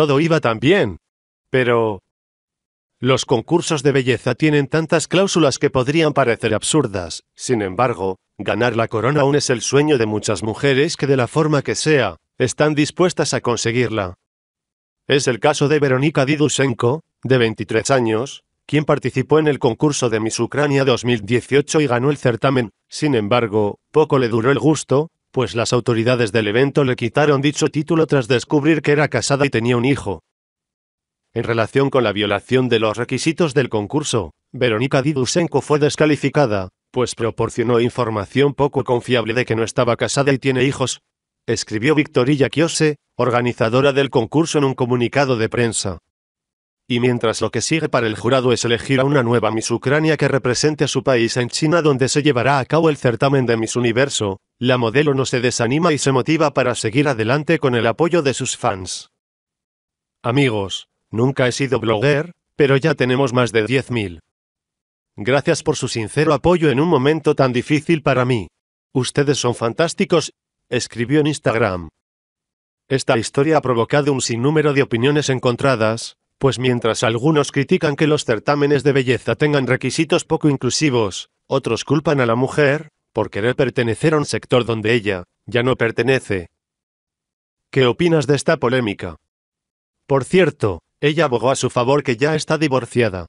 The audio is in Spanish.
todo iba tan bien. Pero... Los concursos de belleza tienen tantas cláusulas que podrían parecer absurdas. Sin embargo, ganar la corona aún es el sueño de muchas mujeres que de la forma que sea, están dispuestas a conseguirla. Es el caso de Verónica Didusenko, de 23 años, quien participó en el concurso de Miss Ucrania 2018 y ganó el certamen. Sin embargo, poco le duró el gusto, pues las autoridades del evento le quitaron dicho título tras descubrir que era casada y tenía un hijo. En relación con la violación de los requisitos del concurso, Verónica Didusenko fue descalificada, pues proporcionó información poco confiable de que no estaba casada y tiene hijos, escribió Victoria Kyose, organizadora del concurso en un comunicado de prensa. Y mientras lo que sigue para el jurado es elegir a una nueva Miss Ucrania que represente a su país en China donde se llevará a cabo el certamen de Miss Universo, la modelo no se desanima y se motiva para seguir adelante con el apoyo de sus fans. Amigos, nunca he sido blogger, pero ya tenemos más de 10.000. Gracias por su sincero apoyo en un momento tan difícil para mí. Ustedes son fantásticos, escribió en Instagram. Esta historia ha provocado un sinnúmero de opiniones encontradas, pues mientras algunos critican que los certámenes de belleza tengan requisitos poco inclusivos, otros culpan a la mujer, por querer pertenecer a un sector donde ella ya no pertenece. ¿Qué opinas de esta polémica? Por cierto, ella abogó a su favor que ya está divorciada.